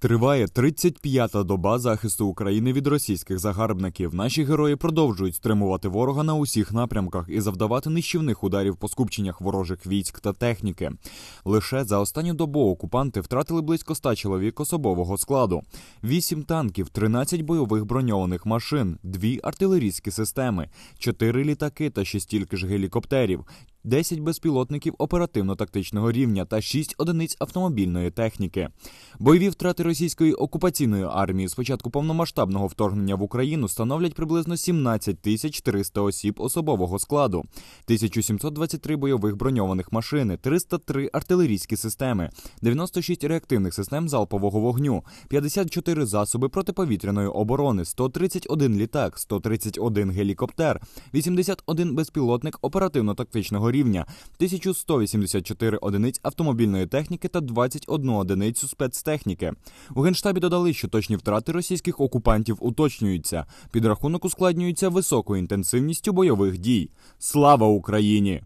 Триває 35-та доба захисту України від російських загарбників. Наші герої продовжують стримувати ворога на усіх напрямках і завдавати нищівних ударів по скупченнях ворожих військ та техніки. Лише за останню добу окупанти втратили близько 100 чоловік особового складу: 8 танків, 13 бойових броньованих машин, 2 артилерійські системи, 4 літаки та ще стільки ж гелікоптерів. 10 безпілотників оперативно-тактичного рівня та 6 одиниць автомобільної техніки. Бойові втрати російської окупаційної армії з початку повномасштабного вторгнення в Україну становлять приблизно 17 тисяч 300 осіб особового складу, 1723 бойових броньованих машини, 303 артилерійські системи, 96 реактивних систем залпового вогню, 54 засоби протиповітряної оборони, 131 літак, 131 гелікоптер, 81 безпілотник оперативно-тактичного рівня, 1184 одиниць автомобільної техніки та 21 одиницю спецтехніки. У генштабі додали, що точні втрати російських окупантів уточнюються. Підрахунок ускладнюється високою інтенсивністю бойових дій. Слава Україні!